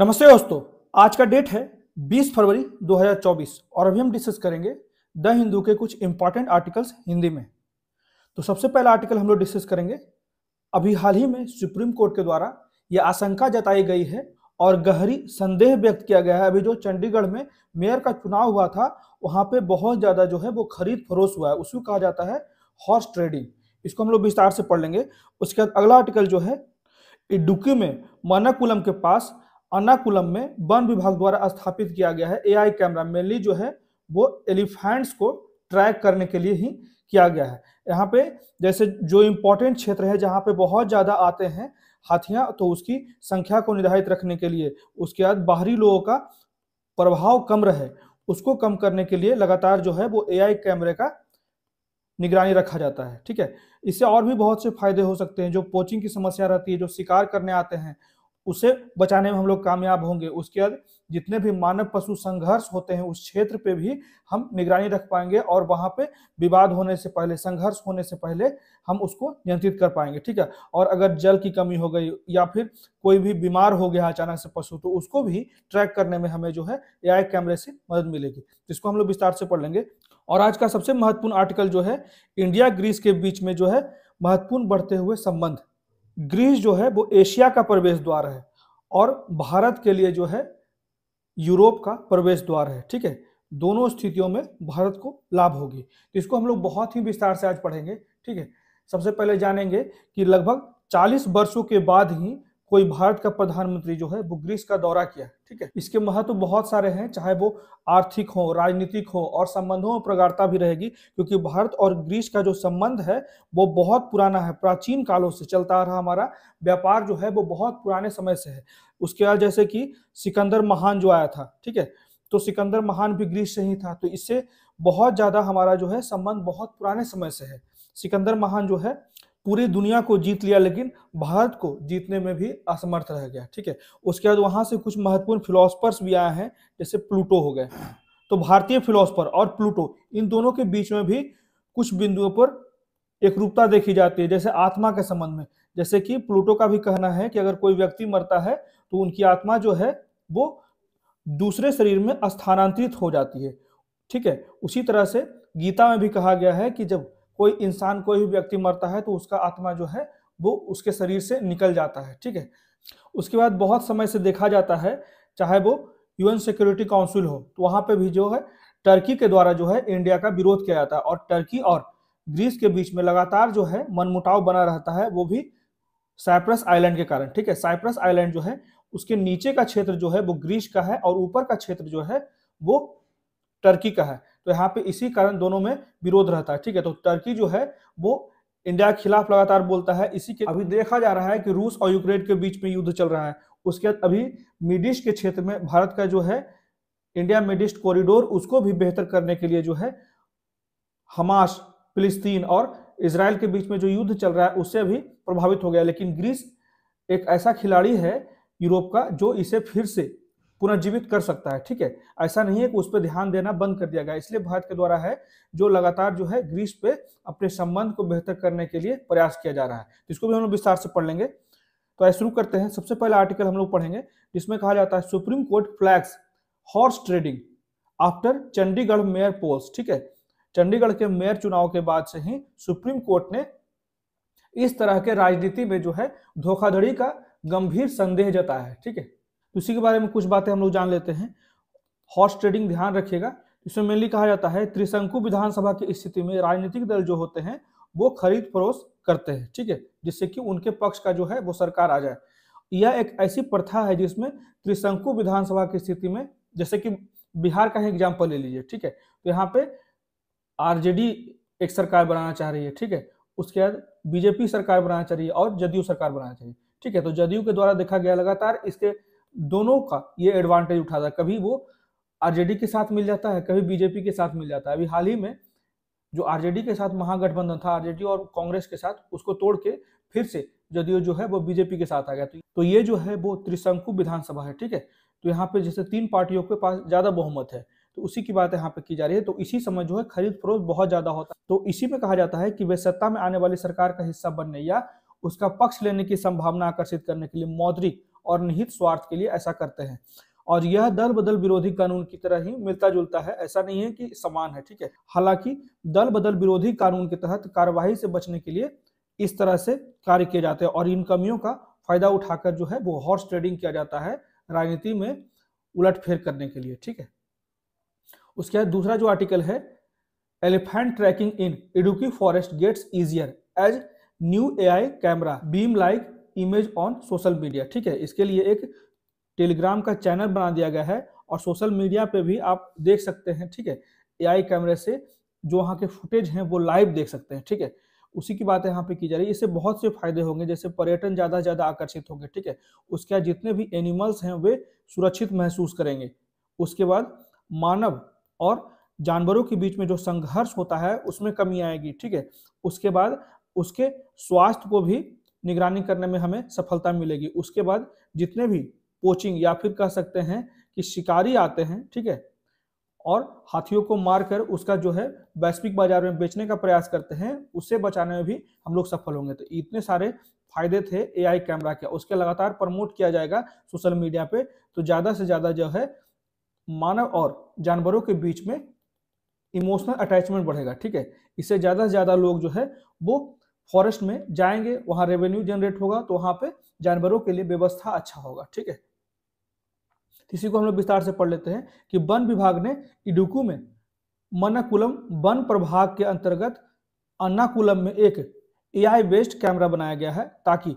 नमस्ते दोस्तों आज का डेट है 20 फरवरी 2024 और अभी हम डिस्कस करेंगे द हिंदू के कुछ इंपॉर्टेंट आर्टिकल्स हिंदी में तो सबसे पहला आर्टिकल हम लोग डिस्कस करेंगे अभी हाल ही में सुप्रीम कोर्ट के द्वारा यह आशंका जताई गई है और गहरी संदेह व्यक्त किया गया है अभी जो चंडीगढ़ में मेयर का चुनाव हुआ था वहां पे बहुत ज्यादा जो है वो खरीद फरोश हुआ है उसको कहा जाता है हॉर्स ट्रेडिंग इसको हम लोग विस्तार से पढ़ लेंगे उसके बाद अगला आर्टिकल जो है इडुकी में मनाकुलम के पास अनाकुलम में वन विभाग द्वारा स्थापित किया गया है एआई कैमरा मेनली जो है वो एलिफेंट्स को ट्रैक करने के लिए ही किया गया है यहाँ पे जैसे जो इम्पोर्टेंट क्षेत्र है जहाँ पे बहुत ज़्यादा आते हैं हाथियाँ तो उसकी संख्या को निर्धारित रखने के लिए उसके बाद बाहरी लोगों का प्रभाव कम रहे उसको कम करने के लिए लगातार जो है वो एआई कैमरे का निगरानी रखा जाता है ठीक है इससे और भी बहुत से फायदे हो सकते हैं जो पोचिंग की समस्या रहती है जो शिकार करने आते हैं उसे बचाने में हम लोग कामयाब होंगे उसके बाद जितने भी मानव पशु संघर्ष होते हैं उस क्षेत्र पे भी हम निगरानी रख पाएंगे और वहाँ पे विवाद होने से पहले संघर्ष होने से पहले हम उसको नियंत्रित कर पाएंगे ठीक है और अगर जल की कमी हो गई या फिर कोई भी बीमार हो गया अचानक से पशु तो उसको भी ट्रैक करने में हमें जो है ए कैमरे से मदद मिलेगी जिसको हम लोग विस्तार से पढ़ लेंगे और आज का सबसे महत्वपूर्ण आर्टिकल जो है इंडिया ग्रीस के बीच में जो है महत्वपूर्ण बढ़ते हुए संबंध ग्रीस जो है वो एशिया का प्रवेश द्वार है और भारत के लिए जो है यूरोप का प्रवेश द्वार है ठीक है दोनों स्थितियों में भारत को लाभ होगी तो इसको हम लोग बहुत ही विस्तार से आज पढ़ेंगे ठीक है सबसे पहले जानेंगे कि लगभग 40 वर्षों के बाद ही कोई भारत का प्रधानमंत्री जो है वो ग्रीस का दौरा किया ठीक है इसके महत्व तो बहुत सारे हैं चाहे वो आर्थिक हो राजनीतिक हो और संबंधों में प्रगाढ़ता भी रहेगी क्योंकि भारत और ग्रीस का जो संबंध है वो बहुत पुराना है प्राचीन कालों से चलता आ रहा हमारा व्यापार जो है वो बहुत पुराने समय से है उसके बाद जैसे कि सिकंदर महान जो आया था ठीक है तो सिकंदर महान भी ग्रीस से ही था तो इससे बहुत ज़्यादा हमारा जो है संबंध बहुत पुराने समय से है सिकंदर महान जो है पूरी दुनिया को जीत लिया लेकिन भारत को जीतने में भी असमर्थ रह गया ठीक है उसके बाद वहां से कुछ महत्वपूर्ण फिलोसफर्स भी आए हैं जैसे प्लूटो हो गए तो भारतीय फिलोसफर और प्लूटो इन दोनों के बीच में भी कुछ बिंदुओं पर एक रूपता देखी जाती है जैसे आत्मा के संबंध में जैसे कि प्लूटो का भी कहना है कि अगर कोई व्यक्ति मरता है तो उनकी आत्मा जो है वो दूसरे शरीर में स्थानांतरित हो जाती है ठीक है उसी तरह से गीता में भी कहा गया है कि जब कोई इंसान कोई भी व्यक्ति मरता है तो उसका आत्मा जो है वो उसके शरीर से निकल जाता है ठीक है उसके बाद बहुत समय से देखा जाता है चाहे वो यूएन सिक्योरिटी काउंसिल हो तो वहाँ पे भी जो है टर्की के द्वारा जो है इंडिया का विरोध किया जाता है और टर्की और ग्रीस के बीच में लगातार जो है मनमुटाव बना रहता है वो भी साइप्रस आइलैंड के कारण ठीक है साइप्रस आइलैंड जो है उसके नीचे का क्षेत्र जो है वो ग्रीस का है और ऊपर का क्षेत्र जो है वो टर्की का है तो यहाँ पे इसी कारण दोनों में विरोध रहता है ठीक है तो टर्की जो है वो इंडिया के खिलाफ लगातार बोलता है इसी के अभी देखा जा रहा है कि रूस और यूक्रेन के बीच में युद्ध चल रहा है उसके बाद अभी मिडिस्ट के क्षेत्र में भारत का जो है इंडिया मिडिस्ट कॉरिडोर उसको भी बेहतर करने के लिए जो है हमास फिलिस्तीन और इसराइल के बीच में जो युद्ध चल रहा है उससे भी प्रभावित हो गया लेकिन ग्रीस एक ऐसा खिलाड़ी है यूरोप का जो इसे फिर से पुनर्जीवित कर सकता है ठीक है ऐसा नहीं है कि उस पर ध्यान देना बंद कर दिया गया इसलिए भारत के द्वारा है जो लगातार जो है ग्रीस पे अपने संबंध को बेहतर करने के लिए प्रयास किया जा रहा है तो इसको भी हम लोग विस्तार से पढ़ लेंगे तो ऐसा शुरू करते हैं सबसे पहले आर्टिकल हम लोग पढ़ेंगे जिसमें कहा जाता है Supreme Court flags horse trading after Chandigarh mayor polls ठीक है चंडीगढ़ के मेयर चुनाव के बाद से ही सुप्रीम कोर्ट ने इस तरह के राजनीति में जो है धोखाधड़ी का गंभीर संदेह जताया है ठीक है तो इसी के बारे में कुछ बातें हम लोग जान लेते हैं हॉर्स ट्रेडिंग ध्यान रखिएगा इसमें मेनली कहा जाता है त्रिशंकु विधानसभा की स्थिति में राजनीतिक दल जो होते हैं वो खरीद परोस करते हैं ठीक है जिससे कि उनके पक्ष का जो है वो सरकार आ जाए यह एक ऐसी प्रथा है जिसमें त्रिशंकु विधानसभा की स्थिति में जैसे कि बिहार का ही एग्जाम्पल ले लीजिए ठीक है तो यहाँ पे आरजेडी एक सरकार बनाना चाह रही है ठीक है उसके बाद बीजेपी सरकार बनाना चाह रही है और जदयू सरकार बनाना चाहिए ठीक है तो जदयू के द्वारा देखा गया लगातार इसके दोनों का ये एडवांटेज उठाता है कभी वो आरजेडी के साथ मिल जाता है कभी बीजेपी के साथ मिल जाता है अभी हाल ही में जो आरजेडी के साथ महागठबंधन था आरजेडी और कांग्रेस के साथ उसको तोड़ के फिर से जदयू जो है वो बीजेपी के साथ आ गया तो-, तो ये जो है वो त्रिशंकु विधानसभा है ठीक है तो यहाँ पे जैसे तीन पार्टियों के पास ज्यादा बहुमत है तो उसी की बात यहाँ पे की जा रही है तो इसी समय जो है खरीद फरोख बहुत ज्यादा होता है तो इसी में कहा जाता है कि वे सत्ता में आने वाली सरकार का हिस्सा बनने या उसका पक्ष लेने की संभावना आकर्षित करने के लिए मौद्रिक और निहित स्वार्थ के लिए ऐसा करते हैं और यह दल बदल विरोधी कानून की तरह ही मिलता जुलता है ऐसा नहीं है कि समान है ठीक है हालांकि दल बदल विरोधी कानून के तहत कार्यवाही से बचने के लिए इस तरह से कार्य किए जाते हैं और इन कमियों का फायदा उठाकर जो है वो हॉर्स ट्रेडिंग किया जाता है राजनीति में उलटफेर करने के लिए ठीक है उसके बाद दूसरा जो आर्टिकल है elephant tracking in Idukki forest gets easier as new AI camera beam like image on social media ठीक है इसके लिए एक टेलीग्राम का चैनल बना दिया गया है और सोशल मीडिया पे भी आप देख सकते हैं ठीक है एआई कैमरे से जो वहाँ के फुटेज हैं वो लाइव देख सकते हैं ठीक है उसी की बात यहाँ पे की जा रही है इससे बहुत से फायदे होंगे जैसे पर्यटन ज़्यादा से ज़्यादा आकर्षित होंगे ठीक है उसके जितने भी एनिमल्स हैं वे सुरक्षित महसूस करेंगे उसके बाद मानव और जानवरों के बीच में जो संघर्ष होता है उसमें कमी आएगी ठीक है उसके बाद उसके स्वास्थ्य को भी निगरानी करने में हमें सफलता मिलेगी उसके बाद जितने भी पोचिंग या फिर कह सकते हैं कि शिकारी आते हैं ठीक है और हाथियों को मारकर उसका जो है वैश्विक बाजार में बेचने का प्रयास करते हैं उससे बचाने में भी हम लोग सफल होंगे तो इतने सारे फायदे थे एआई कैमरा के उसके लगातार प्रमोट किया जाएगा सोशल मीडिया पे तो ज़्यादा से ज़्यादा जो है मानव और जानवरों के बीच में इमोशनल अटैचमेंट बढ़ेगा ठीक है इससे ज़्यादा से ज़्यादा लोग जो है वो फॉरेस्ट में जाएंगे वहां रेवेन्यू जनरेट होगा तो वहां पे जानवरों के लिए व्यवस्था अच्छा होगा ठीक है इसी को हम लोग विस्तार से पढ़ लेते हैं कि वन विभाग ने इडुकू में मनाकुलम वन प्रभाग के अंतर्गत अन्नाकुलम में एक एआई बेस्ड कैमरा बनाया गया है ताकि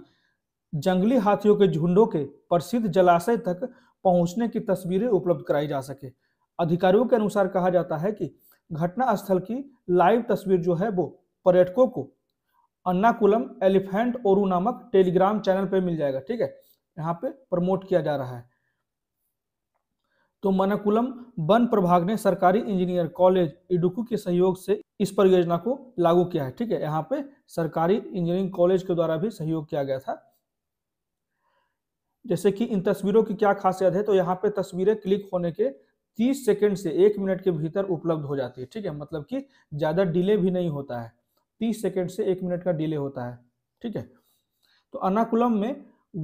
जंगली हाथियों के झुंडों के प्रसिद्ध जलाशय तक पहुंचने की तस्वीरें उपलब्ध कराई जा सके अधिकारियों के अनुसार कहा जाता है कि घटना स्थल की लाइव तस्वीर जो है वो पर्यटकों को अन्नाकुलम एलिफेंट ओरू नामक टेलीग्राम चैनल पे मिल जाएगा ठीक है यहाँ पे प्रमोट किया जा रहा है तो मनाकुलम वन प्रभाग ने सरकारी इंजीनियर कॉलेज इडुकू के सहयोग से इस परियोजना को लागू किया है ठीक है यहाँ पे सरकारी इंजीनियरिंग कॉलेज के द्वारा भी सहयोग किया गया था जैसे कि इन तस्वीरों की क्या खासियत है तो यहाँ पे तस्वीरें क्लिक होने के 30 सेकंड से एक मिनट के भीतर उपलब्ध हो जाती है ठीक है मतलब कि ज़्यादा डिले भी नहीं होता है 30 सेकेंड से एक मिनट का डिले होता है ठीक है तो अनाकुलम में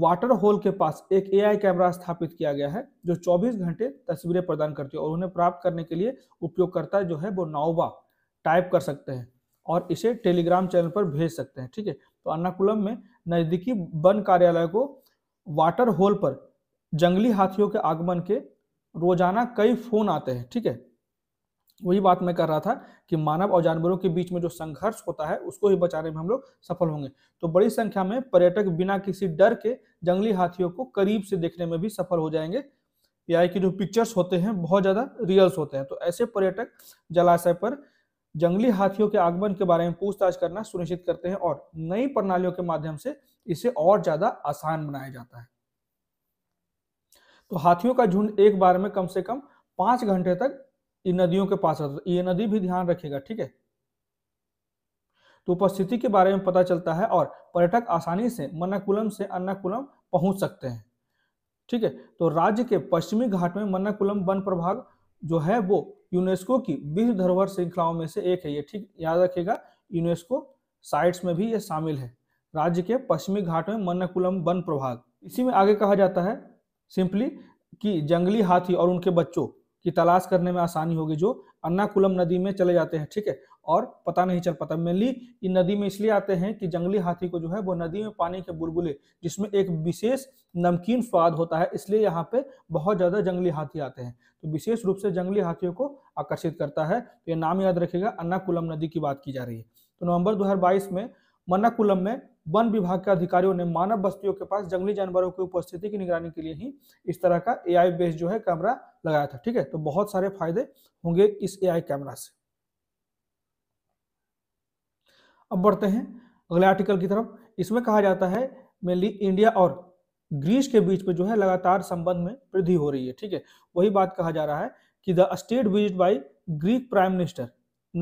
वाटर होल के पास एक एआई कैमरा स्थापित किया गया है जो 24 घंटे तस्वीरें प्रदान करती है और उन्हें प्राप्त करने के लिए उपयोगकर्ता जो है वो नाउबा टाइप कर सकते हैं और इसे टेलीग्राम चैनल पर भेज सकते हैं ठीक है तो अन्नाकुलम में नज़दीकी वन कार्यालय को वाटर होल पर जंगली हाथियों के आगमन के रोजाना कई फोन आते हैं ठीक है वही बात मैं कर रहा था कि मानव और जानवरों के बीच में जो संघर्ष होता है उसको ही बचाने में हम लोग सफल होंगे तो बड़ी संख्या में पर्यटक बिना किसी डर के जंगली हाथियों को करीब से देखने में भी सफल हो जाएंगे या कि जो पिक्चर्स होते हैं बहुत ज़्यादा रियल्स होते हैं तो ऐसे पर्यटक जलाशय पर जंगली हाथियों के आगमन के बारे में पूछताछ करना सुनिश्चित करते हैं और नई प्रणालियों के माध्यम से इसे और ज़्यादा आसान बनाया जाता है तो हाथियों का झुंड एक बार में कम से कम पांच घंटे तक इन नदियों के पास रहता ये नदी भी ध्यान रखेगा ठीक है तो उपस्थिति के बारे में पता चलता है और पर्यटक आसानी से मन्नाकुलम से अन्नाकुलम पहुंच सकते हैं ठीक है तो राज्य के पश्चिमी घाट में मन्नाकुलम वन प्रभाग जो है वो यूनेस्को की विश्व धरोहर श्रृंखलाओं में से एक है ये ठीक याद रखेगा यूनेस्को साइट्स में भी ये शामिल है राज्य के पश्चिमी घाट में मन्नाकुलम वन प्रभाग इसी में आगे कहा जाता है सिंपली कि जंगली हाथी और उनके बच्चों की तलाश करने में आसानी होगी जो अन्नाकुलम नदी में चले जाते हैं ठीक है और पता नहीं चल पाता मेनली ये नदी में इसलिए आते हैं कि जंगली हाथी को जो है वो नदी में पानी के बुलबुले जिसमें एक विशेष नमकीन स्वाद होता है इसलिए यहाँ पे बहुत ज़्यादा जंगली हाथी आते हैं तो विशेष रूप से जंगली हाथियों को आकर्षित करता है तो ये नाम याद रखेगा अन्नाकुलम नदी की बात की जा रही है तो नवंबर दो में मन्नाकुलम में वन विभाग के अधिकारियों ने मानव बस्तियों के पास जंगली जानवरों की उपस्थिति की निगरानी के लिए ही इस तरह का ए बेस्ड जो है कैमरा लगाया था ठीक है तो बहुत सारे फायदे होंगे इस ए कैमरा से अब बढ़ते हैं अगले आर्टिकल की तरफ इसमें कहा जाता है मेनली इंडिया और ग्रीस के बीच में जो है लगातार संबंध में वृद्धि हो रही है ठीक है वही बात कहा जा रहा है कि the state visit by Greek prime minister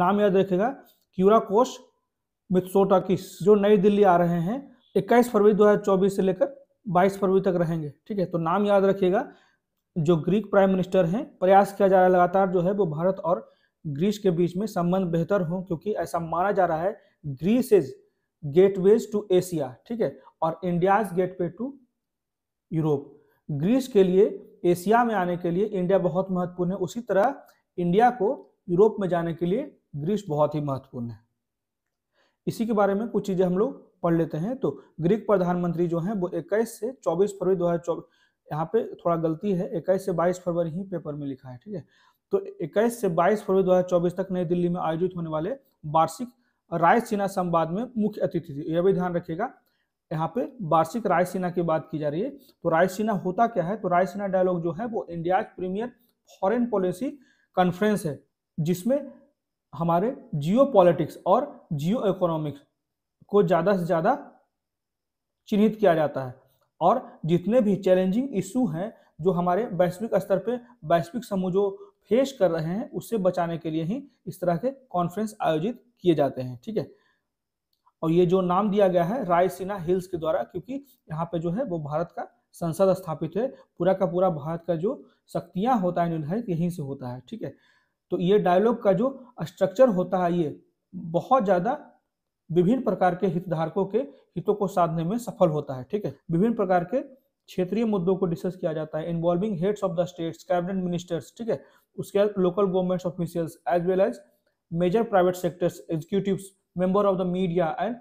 नाम याद रखेगा क्यूराकोश की जो नई दिल्ली आ रहे हैं इक्कीस फरवरी 2024 से लेकर 22 फरवरी तक रहेंगे ठीक है तो नाम याद रखिएगा जो ग्रीक प्राइम मिनिस्टर हैं प्रयास किया जा रहा है लगातार जो है वो भारत और ग्रीस के बीच में संबंध बेहतर हों क्योंकि ऐसा माना जा रहा है Greece is gateways to Asia ठीक है और India's way to Europe Greece के लिए एशिया में आने के लिए इंडिया बहुत महत्वपूर्ण है उसी तरह इंडिया को यूरोप में जाने के लिए ग्रीस बहुत ही महत्वपूर्ण है इसी के बारे में कुछ चीजें हम लोग पढ़ लेते हैं तो ग्रीक प्रधानमंत्री जो है वो इक्कीस से चौबीस फरवरी दो हजार यहाँ पे थोड़ा गलती है इक्कीस से बाईस फरवरी ही पेपर में लिखा है ठीक है तो इक्कीस से बाईस फरवरी 2024 तक नई दिल्ली में आयोजित होने वाले वार्षिक रायसीना संवाद में मुख्य अतिथि थे यह भी ध्यान रखिएगा यहाँ पे वार्षिक रायसेना की बात की जा रही है तो रायसीना होता क्या है तो रायसेना डायलॉग जो है वो India premier foreign policy conference है जिसमें हमारे जियो पॉलिटिक्स और जियो इकोनॉमिक्स को ज़्यादा से ज़्यादा चिन्हित किया जाता है और जितने भी चैलेंजिंग इशू हैं जो हमारे वैश्विक स्तर पे वैश्विक समूह जो फेस कर रहे हैं उससे बचाने के लिए ही इस तरह के कॉन्फ्रेंस आयोजित किए जाते हैं ठीक है और ये जो नाम दिया गया है रायसीना हिल्स के द्वारा क्योंकि यहाँ पे जो है वो भारत का संसद स्थापित है पूरा का पूरा भारत का जो शक्तियाँ होता है निर्धारित यहीं से होता है ठीक है तो ये डायलॉग का जो स्ट्रक्चर होता है ये बहुत ज़्यादा विभिन्न प्रकार के हितधारकों के हितों को साधने में सफल होता है ठीक है विभिन्न प्रकार के क्षेत्रीय मुद्दों को डिस्कस किया जाता है involving heads of the states cabinet ministers ठीक है उसके बाद local governments officials as well as major private sectors executive member of the media and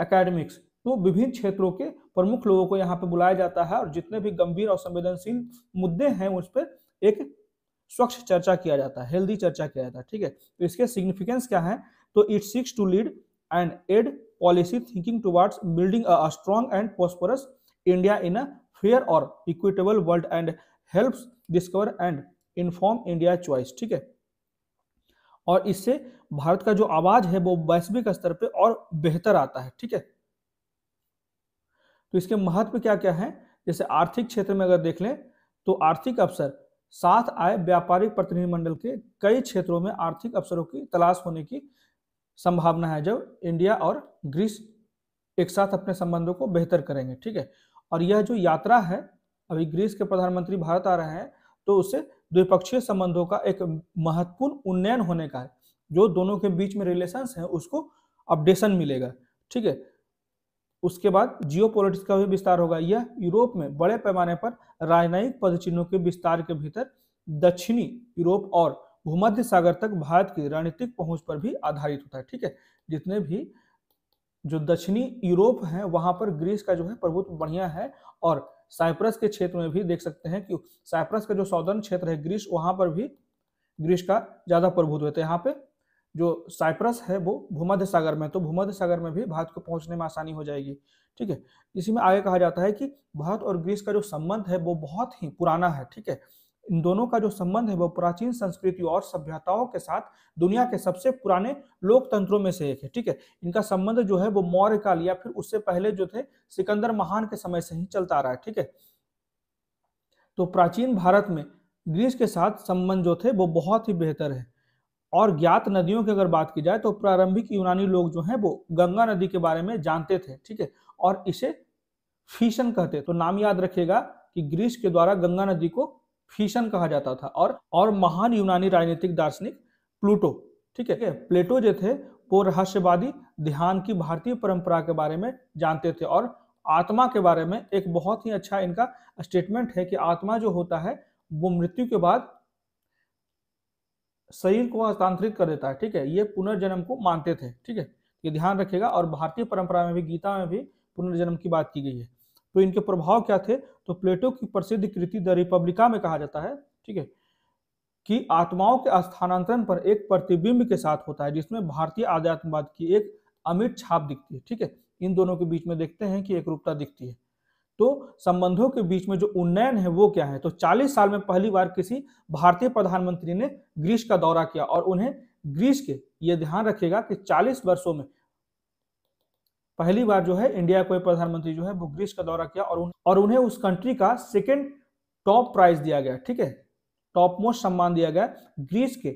academics तो विभिन्न क्षेत्रों के प्रमुख लोगों को यहाँ पे बुलाया जाता है और जितने भी गंभीर और संवेदनशील मुद्दे हैं उस पर एक स्वच्छ चर्चा किया जाता है हेल्दी चर्चा किया जाता है ठीक है तो इसके सिग्निफिकेंस क्या है तो it seeks to lead and aid policy thinking towards building a strong and prosperous India in a fair और equitable world and help discover and inform India choice ठीक है और इससे भारत का जो आवाज है वो वैश्विक स्तर पे और बेहतर आता है ठीक है तो इसके महत्व क्या क्या है जैसे आर्थिक क्षेत्र में अगर देख लें तो आर्थिक अवसर साथ आए व्यापारिक प्रतिनिधिमंडल के कई क्षेत्रों में आर्थिक अवसरों की तलाश होने की संभावना है जब इंडिया और ग्रीस एक साथ अपने संबंधों को बेहतर करेंगे ठीक है और यह जो यात्रा है अभी ग्रीस के प्रधानमंत्री भारत आ रहे हैं तो उससे द्विपक्षीय संबंधों का एक महत्वपूर्ण उन्नयन होने का है जो दोनों के बीच में रिलेशंस है उसको अपडेशन मिलेगा ठीक है उसके बाद जियो का भी विस्तार होगा यह यूरोप में बड़े पैमाने पर राजनयिक पदचिन्हों के विस्तार के भीतर दक्षिणी यूरोप और भूमध्य सागर तक भारत की रणनीतिक पहुंच पर भी आधारित होता है ठीक है जितने भी जो दक्षिणी यूरोप है वहां पर ग्रीस का जो है प्रभुत्व बढ़िया है और साइप्रस के क्षेत्र में भी देख सकते हैं कि साइप्रस का जो सौदर्न क्षेत्र है ग्रीस वहां पर भी ग्रीस का ज्यादा प्रभुत्व है तो यहाँ पे जो साइप्रस है वो भूमध्य सागर में तो भूमध्य सागर में भी भारत को पहुंचने में आसानी हो जाएगी ठीक है इसी में आगे कहा जाता है कि भारत और ग्रीस का जो संबंध है वो बहुत ही पुराना है ठीक है इन दोनों का जो संबंध है वो प्राचीन संस्कृति और सभ्यताओं के साथ दुनिया के सबसे पुराने लोकतंत्रों में से एक है ठीक है इनका संबंध जो है वो मौर्य काल या फिर उससे पहले जो थे सिकंदर महान के समय से ही चलता आ रहा है ठीक है तो प्राचीन भारत में ग्रीस के साथ संबंध जो थे वो बहुत ही बेहतर है और ज्ञात नदियों की अगर बात की जाए तो प्रारंभिक यूनानी लोग जो हैं वो गंगा नदी के बारे में जानते थे ठीक है और इसे फीशन कहते तो नाम याद रखेगा कि ग्रीस के द्वारा गंगा नदी को फीशन कहा जाता था और और महान यूनानी राजनीतिक दार्शनिक प्लूटो ठीक है प्लेटो जो थे वो रहस्यवादी ध्यान की भारतीय परंपरा के बारे में जानते थे और आत्मा के बारे में एक बहुत ही अच्छा इनका स्टेटमेंट है कि आत्मा जो होता है वो मृत्यु के बाद शरीर को हस्तांतरित कर देता है ठीक है ये पुनर्जन्म को मानते थे ठीक है ये ध्यान रखेगा और भारतीय परंपरा में भी गीता में भी पुनर्जन्म की बात की गई है तो इनके प्रभाव क्या थे तो प्लेटो की प्रसिद्ध कृति द रिपब्लिका में कहा जाता है ठीक है कि आत्माओं के स्थानांतरण पर एक प्रतिबिंब के साथ होता है जिसमें भारतीय आध्यात्मवाद की एक अमिट छाप दिखती है ठीक है इन दोनों के बीच में देखते हैं कि एक रूपता दिखती है तो संबंधों के बीच में जो उन्नयन है वो क्या है तो 40 साल में पहली बार किसी भारतीय प्रधानमंत्री ने ग्रीस का दौरा किया और उन्हें ग्रीस के ये ध्यान रखेगा कि 40 वर्षों में पहली बार जो है इंडिया को प्रधानमंत्री जो है वो ग्रीस का दौरा किया और उन, और उन्हें उस कंट्री का सेकेंड टॉप प्राइज दिया गया ठीक है टॉप मोस्ट सम्मान दिया गया ग्रीस के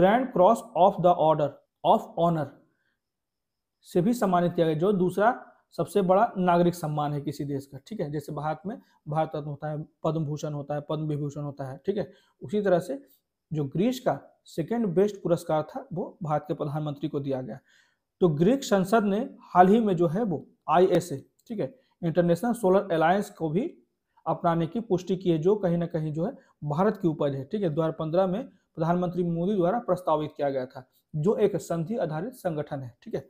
grand cross of the order of honour से भी सम्मानित किया गया जो दूसरा सबसे बड़ा नागरिक सम्मान है किसी देश का ठीक है जैसे भारत में भारत रत्न होता है पद्म भूषण होता है पद्म विभूषण होता है ठीक है उसी तरह से जो ग्रीस का सेकेंड बेस्ट पुरस्कार था वो भारत के प्रधानमंत्री को दिया गया तो ग्रीक संसद ने हाल ही में जो है वो आई ठीक है इंटरनेशनल सोलर अलायंस को भी अपनाने की पुष्टि की है जो कहीं ना कहीं जो है भारत की उपज है ठीक है दो में प्रधानमंत्री मोदी द्वारा प्रस्तावित किया गया था जो एक संधि आधारित संगठन है ठीक है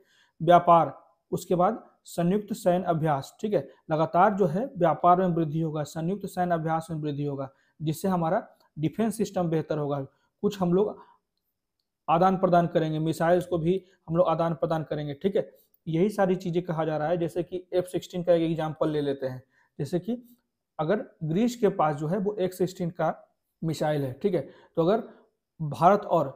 व्यापार उसके बाद संयुक्त सैन्य अभ्यास ठीक है लगातार जो है व्यापार में वृद्धि होगा संयुक्त सैन्य अभ्यास में वृद्धि होगा जिससे हमारा डिफेंस सिस्टम बेहतर होगा कुछ हम लोग आदान प्रदान करेंगे मिसाइल्स को भी हम लोग आदान प्रदान करेंगे ठीक है यही सारी चीजें कहा जा रहा है जैसे कि एफ सिक्सटीन का एक एग्जाम्पल ले लेते हैं जैसे कि अगर ग्रीस के पास जो है वो एफ सिक्सटीन का मिसाइल है ठीक है तो अगर भारत और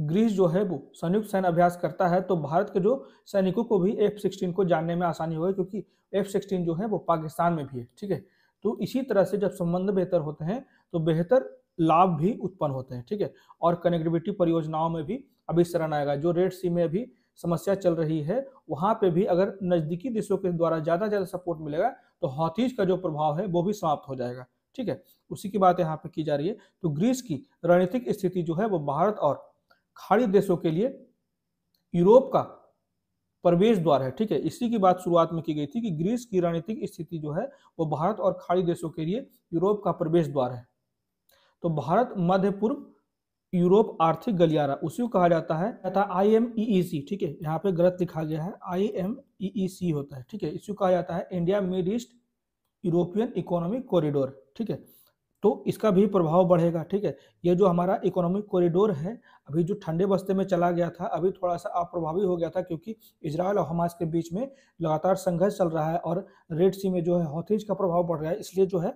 ग्रीस जो है वो संयुक्त सैन्य अभ्यास करता है तो भारत के जो सैनिकों को भी एफ सिक्सटीन को जानने में आसानी होगी क्योंकि एफ सिक्सटीन जो है वो पाकिस्तान में भी है ठीक है तो इसी तरह से जब संबंध बेहतर होते हैं तो बेहतर लाभ भी उत्पन्न होते हैं ठीक है और कनेक्टिविटी परियोजनाओं में भी अभी शरण आएगा जो रेड सी में अभी समस्या चल रही है वहाँ पे भी अगर नज़दीकी देशों के द्वारा ज़्यादा ज़्यादा सपोर्ट मिलेगा तो हॉथीज का जो प्रभाव है वो भी समाप्त हो जाएगा ठीक है उसी की बात यहाँ पे की जा रही है तो ग्रीस की रणनीतिक स्थिति जो है वो भारत और खाड़ी देशों के लिए यूरोप का प्रवेश द्वार है ठीक है इसी की बात शुरुआत में की गई थी कि ग्रीस की रणनीतिक स्थिति जो है वो भारत और खाड़ी देशों के लिए यूरोप का प्रवेश द्वार है तो भारत मध्य पूर्व यूरोप आर्थिक गलियारा उसी को कहा जाता है तथा आई एम ई सी ठीक है यहाँ पे गलत लिखा गया है आई एम ई सी होता है ठीक है इसी को कहा जाता है India mid east European economic corridor ठीक है तो इसका भी प्रभाव बढ़ेगा ठीक है ये जो हमारा इकोनॉमिक कॉरिडोर है अभी जो ठंडे बस्ते में चला गया था अभी थोड़ा सा अप्रभावी हो गया था क्योंकि इसराइल और हमास के बीच में लगातार संघर्ष चल रहा है और रेड सी में जो है हॉथीज का प्रभाव बढ़ रहा है इसलिए जो है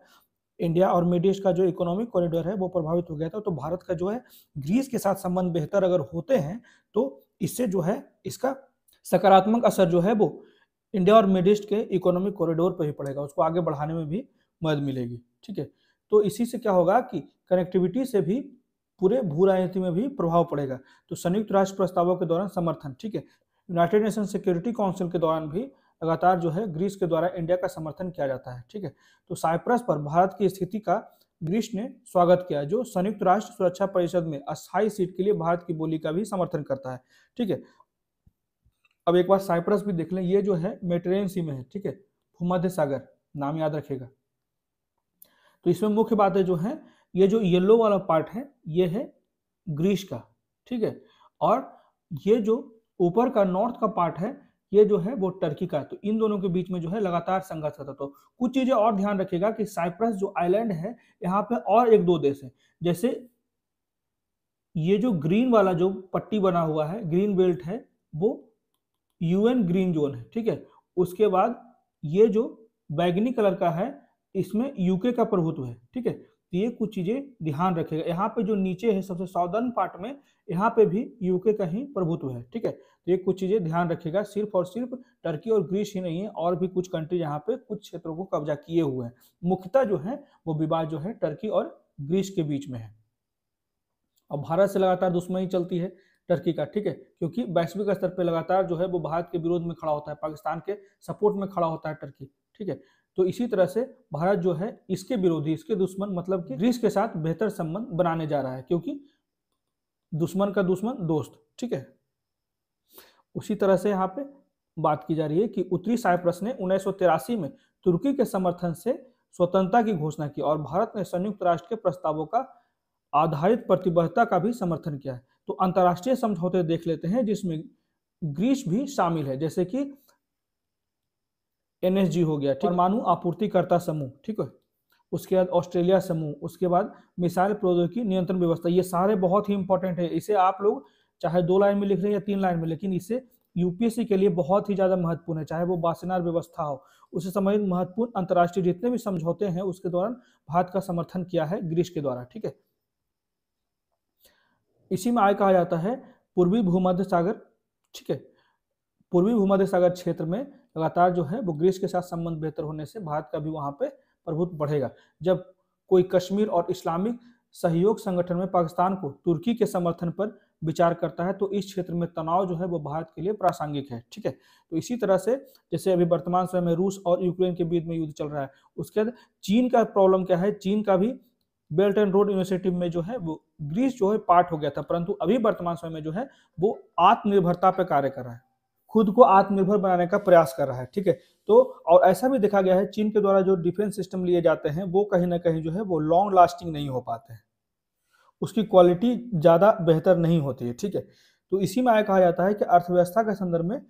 इंडिया और मिड ईस्ट का जो इकोनॉमिक कॉरिडोर है वो प्रभावित हो गया था तो भारत का जो है ग्रीस के साथ संबंध बेहतर अगर होते हैं तो इससे जो है इसका सकारात्मक असर जो है वो इंडिया और मिड ईस्ट के इकोनॉमिक कॉरिडोर पर ही पड़ेगा उसको आगे बढ़ाने में भी मदद मिलेगी ठीक है तो इसी से क्या होगा कि कनेक्टिविटी से भी पूरे भू राजनीति में भी प्रभाव पड़ेगा तो संयुक्त राष्ट्र प्रस्तावों के दौरान समर्थन ठीक है यूनाइटेड नेशन सिक्योरिटी काउंसिल के दौरान भी लगातार जो है ग्रीस के द्वारा इंडिया का समर्थन किया जाता है ठीक है तो साइप्रस पर भारत की स्थिति का ग्रीस ने स्वागत किया जो संयुक्त राष्ट्र सुरक्षा परिषद में अस्थायी सीट के लिए भारत की बोली का भी समर्थन करता है ठीक है अब एक बार साइप्रस भी देख लें ये जो है मेटेरियन सी में है ठीक है भूमध्य सागर नाम याद रखेगा तो इसमें मुख्य बातें जो हैं ये जो येलो वाला पार्ट है ये है ग्रीस का ठीक है और ये जो ऊपर का नॉर्थ का पार्ट है ये जो है वो टर्की का है तो इन दोनों के बीच में जो है लगातार संघर्ष होता तो कुछ चीजें और ध्यान रखिएगा कि साइप्रस जो आइलैंड है यहाँ पे और एक दो देश है जैसे ये जो ग्रीन वाला जो पट्टी बना हुआ है ग्रीन बेल्ट है वो यूएन ग्रीन जोन है ठीक है उसके बाद ये जो बैगनी कलर का है इसमें यूके का प्रभुत्व है ठीक है तो ये कुछ चीजें ध्यान रखेगा यहाँ पे जो नीचे है सबसे साउदर्न पार्ट में यहाँ पे भी यूके का ही प्रभुत्व है ठीक है तो ये कुछ चीजें ध्यान रखेगा सिर्फ और सिर्फ टर्की और ग्रीस ही नहीं है और भी कुछ कंट्री यहाँ पे कुछ क्षेत्रों को कब्जा किए हुए हैं मुख्यतः जो है वो विवाद जो है टर्की और ग्रीस के बीच में है और भारत से लगातार दुश्मनी चलती है टर्की का ठीक है क्योंकि वैश्विक स्तर पर लगातार जो है वो भारत के विरोध में खड़ा होता है पाकिस्तान के सपोर्ट में खड़ा होता है टर्की ठीक है तो इसी तरह से भारत जो है इसके विरोधी इसके दुश्मन मतलब कि ग्रीस के साथ बेहतर संबंध बनाने जा रहा है क्योंकि दुश्मन का दुश्मन दोस्त ठीक है उसी तरह से यहाँ पे बात की जा रही है कि उत्तरी साइप्रस ने उन्नीस में तुर्की के समर्थन से स्वतंत्रता की घोषणा की और भारत ने संयुक्त राष्ट्र के प्रस्तावों का आधारित प्रतिबद्धता का भी समर्थन किया है तो अंतर्राष्ट्रीय समझौते देख लेते हैं जिसमें ग्रीस भी शामिल है जैसे कि एनएसजी हो गया परमाणु आपूर्तिकर्ता समूह ठीक है उसके बाद ऑस्ट्रेलिया समूह उसके बाद मिसाइल प्रौद्योगिकी नियंत्रण व्यवस्था ये सारे बहुत ही इंपॉर्टेंट है इसे आप लोग चाहे दो लाइन में लिख रहे हैं या तीन लाइन में लेकिन इसे यूपीएससी के लिए बहुत ही ज्यादा महत्वपूर्ण है चाहे वो बासिनार व्यवस्था हो उसे संबंधित महत्वपूर्ण अंतर्राष्ट्रीय जितने भी समझौते हैं उसके दौरान भारत का समर्थन किया है ग्रीस के द्वारा ठीक है इसी में आय कहा जाता है पूर्वी भूमध्य सागर ठीक है पूर्वी भूमध्य सागर क्षेत्र में लगातार जो है वो ग्रीस के साथ संबंध बेहतर होने से भारत का भी वहाँ पे प्रभुत्व बढ़ेगा जब कोई कश्मीर और इस्लामिक सहयोग संगठन में पाकिस्तान को तुर्की के समर्थन पर विचार करता है तो इस क्षेत्र में तनाव जो है वो भारत के लिए प्रासंगिक है ठीक है तो इसी तरह से जैसे अभी वर्तमान समय में रूस और यूक्रेन के बीच में युद्ध चल रहा है उसके बाद चीन का प्रॉब्लम क्या है चीन का भी बेल्ट एंड रोड इनिशिएटिव में जो है वो ग्रीस जो है पार्ट हो गया था परंतु अभी वर्तमान समय में जो है वो आत्मनिर्भरता पर कार्य कर रहा है खुद को आत्मनिर्भर बनाने का प्रयास कर रहा है ठीक है तो और ऐसा भी देखा गया है चीन के द्वारा जो डिफेंस सिस्टम लिए जाते हैं वो कहीं ना कहीं जो है वो लॉन्ग लास्टिंग नहीं हो पाते हैं उसकी क्वालिटी ज़्यादा बेहतर नहीं होती है ठीक है तो इसी में आया कहा जाता है कि अर्थव्यवस्था के संदर्भ में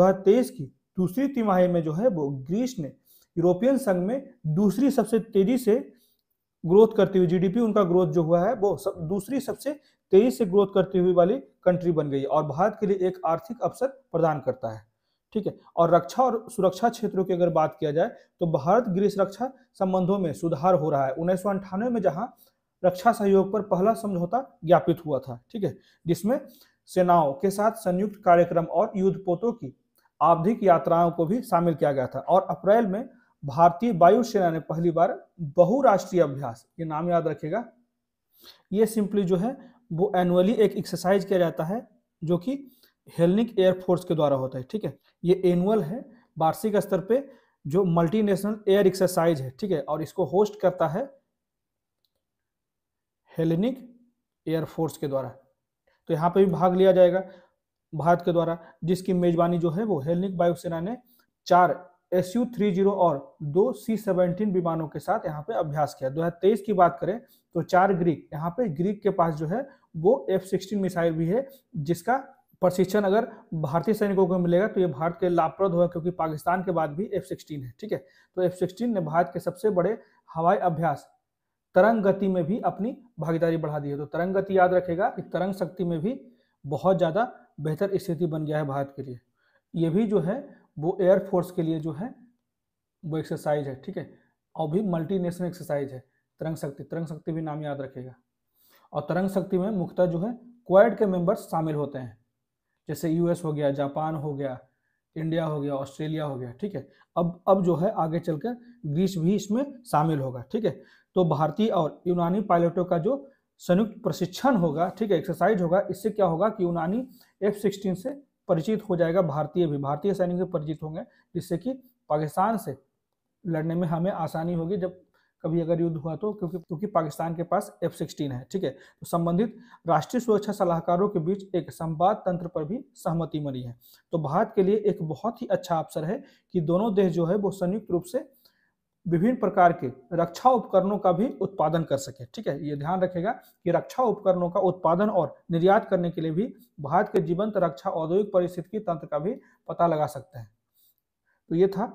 दो की दूसरी तिमाही में जो है वो ग्रीस ने यूरोपियन संघ में दूसरी सबसे तेजी से ग्रोथ करती हुई जीडीपी उनका ग्रोथ जो हुआ है वो सब दूसरी सबसे तेजी से ग्रोथ करती हुई वाली कंट्री बन गई और भारत के लिए एक आर्थिक अवसर प्रदान करता है ठीक है और रक्षा और सुरक्षा क्षेत्रों की अगर बात किया जाए तो भारत ग्रीस रक्षा संबंधों में सुधार हो रहा है उन्नीस में जहां रक्षा सहयोग पर पहला समझौता ज्ञापित हुआ था ठीक है जिसमें सेनाओं के साथ संयुक्त कार्यक्रम और युद्धपोतों की आवधिक यात्राओं को भी शामिल किया गया था और अप्रैल में भारतीय वायुसेना ने पहली बार बहुराष्ट्रीय अभ्यास ये नाम याद रखेगा ये सिंपली जो है वो एनुअली एक एक्सरसाइज किया जाता है जो कि हेलनिक एयरफोर्स के द्वारा होता है ठीक है ये एनुअल है वार्षिक स्तर पे जो मल्टीनेशनल एयर एक्सरसाइज है ठीक है और इसको होस्ट करता है हेलनिक एयरफोर्स के द्वारा तो यहाँ पे भी भाग लिया जाएगा भारत के द्वारा जिसकी मेजबानी जो है वो हेलनिक वायुसेना ने चार एस यू थ्री जीरो और दो सी सेवनटीन विमानों के साथ यहाँ पे अभ्यास किया दो हजार तेईस की बात करें तो चार ग्रीक यहाँ पे ग्रीक के पास जो है वो एफ सिक्सटीन मिसाइल भी है जिसका प्रशिक्षण अगर भारतीय सैनिकों को मिलेगा तो ये भारत के लाभप्रद होगा क्योंकि पाकिस्तान के बाद भी एफ सिक्सटीन है ठीक है तो एफ सिक्सटीन ने भारत के सबसे बड़े हवाई अभ्यास तरंग गति में भी अपनी भागीदारी बढ़ा दी है तो तरंग गति याद रखेगा कि तरंग शक्ति में भी बहुत ज़्यादा बेहतर स्थिति बन गया है भारत के लिए ये भी जो है वो एयरफोर्स के लिए जो है वो एक्सरसाइज है ठीक है और भी मल्टीनेशनल एक्सरसाइज है तरंग शक्ति तरंग शक्ति भी नाम याद रखेगा और तरंग शक्ति में मुख्यतः जो है क्वाड के मेंबर्स शामिल होते हैं जैसे यूएस हो गया जापान हो गया इंडिया हो गया ऑस्ट्रेलिया हो गया ठीक है अब अब जो है आगे चलकर ग्रीस भी इसमें शामिल होगा ठीक है तो भारतीय और यूनानी पायलटों का जो संयुक्त प्रशिक्षण होगा ठीक है एक्सरसाइज होगा इससे क्या होगा कि यूनानी एफ सिक्सटीन से परिचित हो जाएगा भारतीय भी भारतीय सैनिक भी परिचित होंगे जिससे कि पाकिस्तान से लड़ने में हमें आसानी होगी जब कभी अगर युद्ध हुआ तो क्योंकि क्योंकि पाकिस्तान के पास एफ सिक्सटीन है ठीक है तो संबंधित राष्ट्रीय सुरक्षा सलाहकारों के बीच एक संवाद तंत्र पर भी सहमति बनी है तो भारत के लिए एक बहुत ही अच्छा अवसर है कि दोनों देश जो है वो संयुक्त रूप से विभिन्न प्रकार के रक्षा उपकरणों का भी उत्पादन कर सके ठीक है ये ध्यान रखेगा कि रक्षा उपकरणों का उत्पादन और निर्यात करने के लिए भी भारत के जीवंत रक्षा औद्योगिक परिस्थिति तंत्र का भी पता लगा सकते हैं तो ये था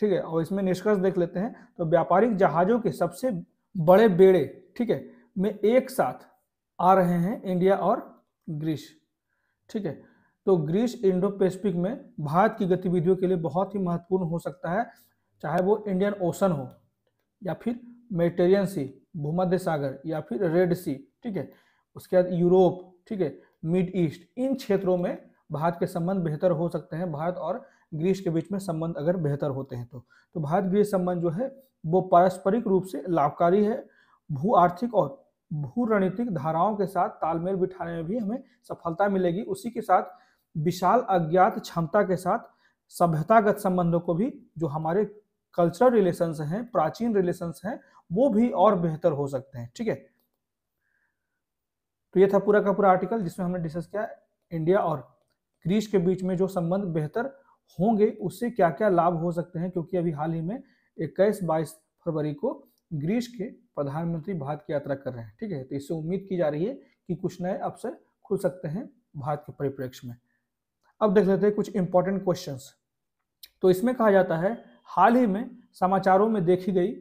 ठीक है और इसमें निष्कर्ष देख लेते हैं तो व्यापारिक जहाजों के सबसे बड़े बेड़े ठीक है में एक साथ आ रहे हैं इंडिया और ग्रीस ठीक है तो ग्रीस इंडो पैसिफिक में भारत की गतिविधियों के लिए बहुत ही महत्वपूर्ण हो सकता है चाहे वो इंडियन ओशन हो या फिर मेडिटेरियन सी भूमध्य सागर या फिर रेड सी ठीक है उसके बाद यूरोप ठीक है मिड ईस्ट इन क्षेत्रों में भारत के संबंध बेहतर हो सकते हैं भारत और ग्रीस के बीच में संबंध अगर बेहतर होते हैं तो तो भारत ग्रीस संबंध जो है वो पारस्परिक रूप से लाभकारी है भू आर्थिक और भू रणनीतिक धाराओं के साथ तालमेल बिठाने में भी हमें सफलता मिलेगी उसी के साथ विशाल अज्ञात क्षमता के साथ सभ्यतागत संबंधों को भी जो हमारे कल्चरल रिलेशंस हैं प्राचीन रिलेशंस हैं वो भी और बेहतर हो सकते हैं ठीक है तो ये था पूरा का पूरा आर्टिकल जिसमें हमने डिस्कस किया इंडिया और ग्रीस के बीच में जो संबंध बेहतर होंगे उससे क्या क्या लाभ हो सकते हैं क्योंकि अभी हाल ही में इक्कीस बाईस फरवरी को ग्रीस के प्रधानमंत्री भारत की यात्रा कर रहे हैं ठीक है तो इससे उम्मीद की जा रही है कि कुछ नए अवसर खुल सकते हैं भारत के परिप्रेक्ष्य में अब देख लेते हैं कुछ इंपॉर्टेंट क्वेश्चंस तो इसमें कहा जाता है हाल ही में समाचारों में देखी गई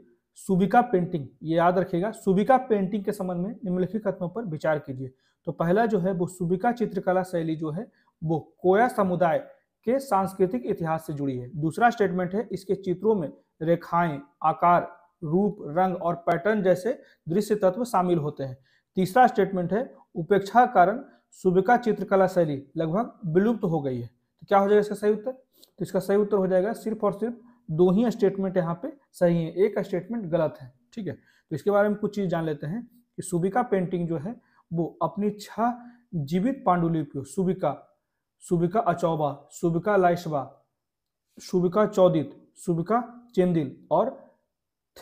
सुबिका पेंटिंग ये याद रखिएगा सुबिका पेंटिंग के संबंध में निम्नलिखित कथनों पर विचार कीजिए तो पहला जो है वो सुबिका चित्रकला शैली जो है वो कोया समुदाय के सांस्कृतिक इतिहास से जुड़ी है दूसरा स्टेटमेंट है इसके चित्रों में रेखाएं आकार रूप रंग और पैटर्न जैसे दृश्य तत्व शामिल होते हैं तीसरा स्टेटमेंट है उपेक्षा कारण सुबिका चित्रकला शैली लगभग विलुप्त हो गई है तो क्या हो जाएगा इसका सही उत्तर तो इसका सही उत्तर हो जाएगा सिर्फ और सिर्फ दो ही स्टेटमेंट यहाँ पे सही है एक स्टेटमेंट गलत है ठीक है तो इसके बारे में कुछ चीज़ जान लेते हैं कि सुबिका पेंटिंग जो है वो अपनी छह जीवित पांडुलिपियों सुबिका सुबिका अचौबा सुबिका लाइसवा सुबिका चौदित सुबिका चेंदिल और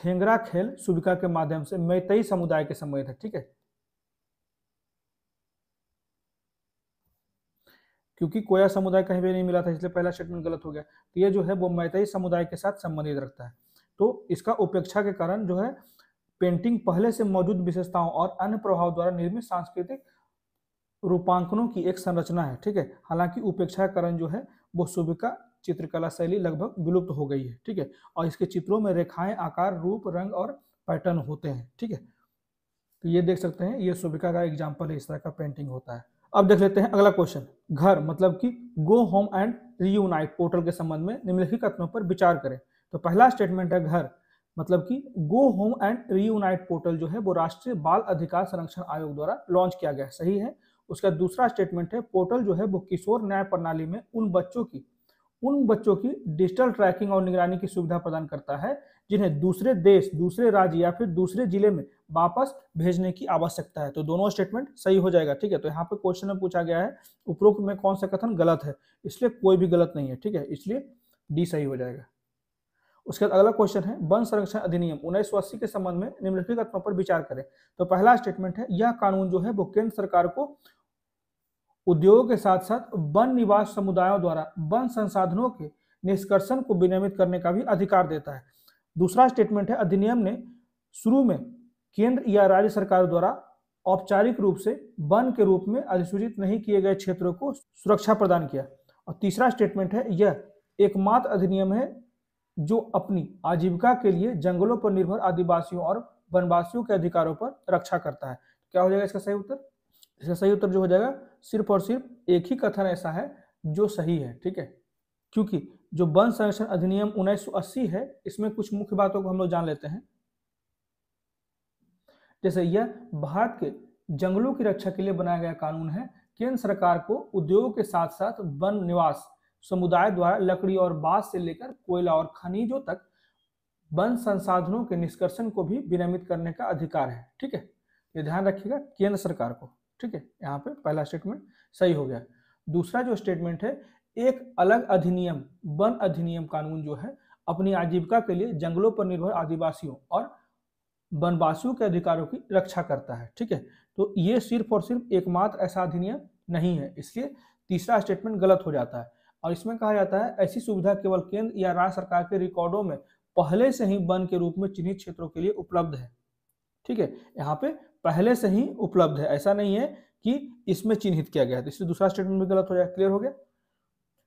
थेंगरा खेल सुबिका के माध्यम से मैतई समुदाय के संबंधित है ठीक है क्योंकि कोया समुदाय कहीं भी नहीं मिला था इसलिए पहला स्टेटमेंट गलत हो गया तो ये जो है वो मैताई समुदाय के साथ संबंधित रखता है तो इसका उपेक्षा के कारण जो है पेंटिंग पहले से मौजूद विशेषताओं और अन्य प्रभाव द्वारा निर्मित सांस्कृतिक रूपांकनों की एक संरचना है ठीक है हालांकि उपेक्षा कारण जो है वो सुबिका चित्रकला शैली लगभग विलुप्त हो गई है ठीक है और इसके चित्रों में रेखाएं आकार रूप रंग और पैटर्न होते हैं ठीक है तो ये देख सकते हैं ये सुबिका का एग्जाम्पल है इस तरह का पेंटिंग होता है अब देख लेते हैं अगला क्वेश्चन घर मतलब कि go home and reunite portal के संबंध में निम्नलिखित कथनों पर विचार करें तो पहला स्टेटमेंट है घर मतलब कि go home and reunite portal जो है वो राष्ट्रीय बाल अधिकार संरक्षण आयोग द्वारा लॉन्च किया गया सही है उसका दूसरा स्टेटमेंट है पोर्टल जो है वो किशोर न्याय प्रणाली में उन बच्चों की उन बच्चों की डिजिटल ट्रैकिंग और निगरानी की सुविधा प्रदान करता है जिन्हें दूसरे देश दूसरे राज्य या फिर दूसरे जिले में वापस भेजने की आवश्यकता है तो दोनों स्टेटमेंट सही हो जाएगा ठीक है तो यहाँ पे क्वेश्चन में पूछा गया है उपरोक्त में कौन सा कथन गलत है इसलिए कोई भी गलत नहीं है ठीक है इसलिए डी सही हो जाएगा उसके बाद अगला क्वेश्चन है वन संरक्षण अधिनियम उन्नीस के संबंध में निम्नलिखित कथनों पर विचार करें तो पहला स्टेटमेंट है यह कानून जो है वो केंद्र सरकार को उद्योगों के साथ साथ वन निवास समुदायों द्वारा वन संसाधनों के निष्कर्षण को विनियमित करने का भी अधिकार देता है दूसरा स्टेटमेंट है अधिनियम ने शुरू में केंद्र या राज्य सरकार द्वारा औपचारिक रूप से वन के रूप में अधिसूचित नहीं किए गए क्षेत्रों को सुरक्षा प्रदान किया और तीसरा स्टेटमेंट है यह एकमात्र अधिनियम है जो अपनी आजीविका के लिए जंगलों पर निर्भर आदिवासियों और वनवासियों के अधिकारों पर रक्षा करता है क्या हो जाएगा इसका सही उत्तर इसका सही उत्तर जो हो जाएगा सिर्फ और सिर्फ एक ही कथन ऐसा है जो सही है ठीक है क्योंकि जो वन संरक्षण अधिनियम 1980 है इसमें कुछ मुख्य बातों को हम लोग जान लेते हैं जैसे यह भारत के जंगलों की रक्षा के लिए बनाया गया कानून है केंद्र सरकार को उद्योग के साथ साथ वन निवास समुदाय द्वारा लकड़ी और बांस से लेकर कोयला और खनिजों तक वन संसाधनों के निष्कर्षण को भी विनियमित करने का अधिकार है ठीक है ये ध्यान रखिएगा केंद्र सरकार को ठीक है यहाँ पे पहला स्टेटमेंट सही हो गया दूसरा जो स्टेटमेंट है एक अलग अधिनियम वन अधिनियम कानून जो है अपनी आजीविका के लिए जंगलों पर निर्भर आदिवासियों और वनवासियों के अधिकारों की रक्षा करता है ठीक है तो ये सिर्फ और सिर्फ एकमात्र ऐसा अधिनियम नहीं है इसलिए तीसरा स्टेटमेंट गलत हो जाता है और इसमें कहा जाता है ऐसी सुविधा केवल केंद्र या राज्य सरकार के रिकॉर्डों में पहले से ही वन के रूप में चिन्हित क्षेत्रों के लिए उपलब्ध है ठीक है यहाँ पे पहले से ही उपलब्ध है ऐसा नहीं है कि इसमें चिन्हित किया गया है तो इसलिए दूसरा स्टेटमेंट भी गलत हो जाए क्लियर हो गया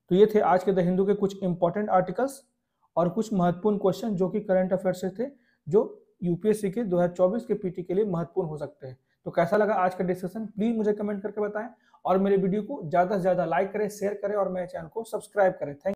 तो ये थे आज के द हिंदू के कुछ इंपॉर्टेंट आर्टिकल्स और कुछ महत्वपूर्ण क्वेश्चन जो कि करंट अफेयर से थे जो यूपीएससी के 2024 के पीटी के लिए महत्वपूर्ण हो सकते हैं तो कैसा लगा आज का डिस्कशन प्लीज मुझे कमेंट करके बताएं और मेरे वीडियो को ज्यादा से ज्यादा लाइक करें शेयर करें और मेरे चैनल को सब्सक्राइब करें थैंक